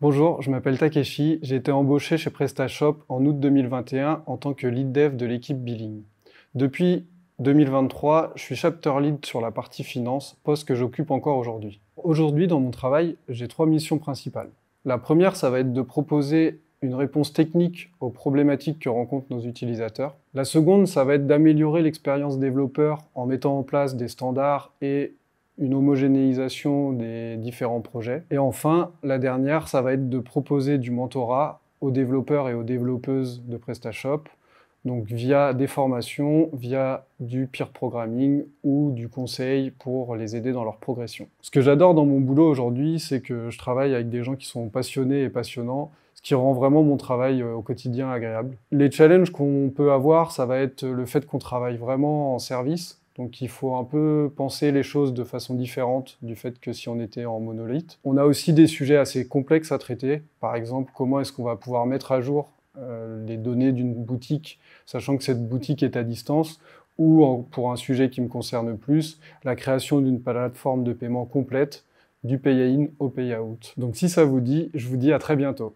Bonjour, je m'appelle Takeshi, j'ai été embauché chez PrestaShop en août 2021 en tant que lead dev de l'équipe Billing. Depuis 2023, je suis chapter lead sur la partie finance, poste que j'occupe encore aujourd'hui. Aujourd'hui, dans mon travail, j'ai trois missions principales. La première, ça va être de proposer une réponse technique aux problématiques que rencontrent nos utilisateurs. La seconde, ça va être d'améliorer l'expérience développeur en mettant en place des standards et une homogénéisation des différents projets. Et enfin, la dernière, ça va être de proposer du mentorat aux développeurs et aux développeuses de PrestaShop, donc via des formations, via du peer programming ou du conseil pour les aider dans leur progression. Ce que j'adore dans mon boulot aujourd'hui, c'est que je travaille avec des gens qui sont passionnés et passionnants, ce qui rend vraiment mon travail euh, au quotidien agréable. Les challenges qu'on peut avoir, ça va être le fait qu'on travaille vraiment en service, donc il faut un peu penser les choses de façon différente du fait que si on était en monolithe. On a aussi des sujets assez complexes à traiter. Par exemple, comment est-ce qu'on va pouvoir mettre à jour euh, les données d'une boutique, sachant que cette boutique est à distance, ou pour un sujet qui me concerne plus, la création d'une plateforme de paiement complète du pay-in au pay-out. Donc si ça vous dit, je vous dis à très bientôt.